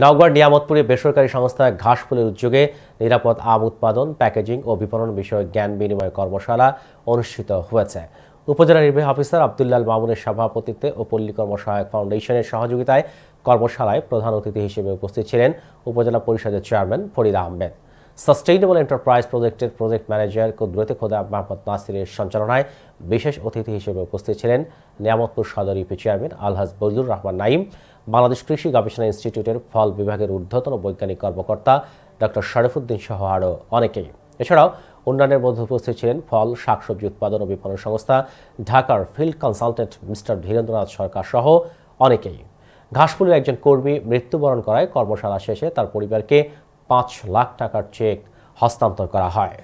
নওগাঁর নিয়ামতপুরে বেসরকারি সংস্থা ঘাসফুলের উদ্যোগে নিরাপদ আম উৎপাদন প্যাকেজিং ও বিপণন বিষয়ে জ্ঞান বিনিময় কর্মশালা অনুষ্ঠিত হয়েছে উপজেলা নির্বাহী অফিসার আবদুল্লাল মামুনের সভাপতিত্বে ও পল্লী কর্মসহায়ক ফাউন্ডেশনের সহযোগিতায় কর্মশালায় প্রধান অতিথি হিসেবে উপস্থিত ছিলেন উপজেলা পরিষদের chairman Farid Ahmed sustainable enterprise প্রজেক্টের প্রজেক্ট ম্যানেজার কুদরতে খোদা মাহমদ নাসিরের সঞ্চালনায় বিশেষ অতিথি হিসেবে উপস্থিত ছিলেন নিয়ামতপুর সদর ইউপি চেয়ারম্যান আলহাজ বজলুর রহমান নাইম বাংলাদেশ কৃষি গবেষণা ইনস্টিটিউটের ফল বিভাগের ঊর্ধ্বতন বৈজ্ঞানিক কর্মকর্তা ডক্টর শরীফুদ্দিন সহ আরও অনেকেই এছাড়াও অন্যান্যের মধ্যে উপস্থিত ছিলেন ফল শাকসবজি উৎপাদন ও বিপণন সংস্থা ঢাকার field consultant mister Dhirendranath Sarkar সহ অনেকেই ঘাসফুলের একজন কর্মী মৃত্যুবরণ করায় কর্মশালা শেষে তার পরিবারকে পাঁচ লাখ টাকার চেক হস্তান্তর করা হয়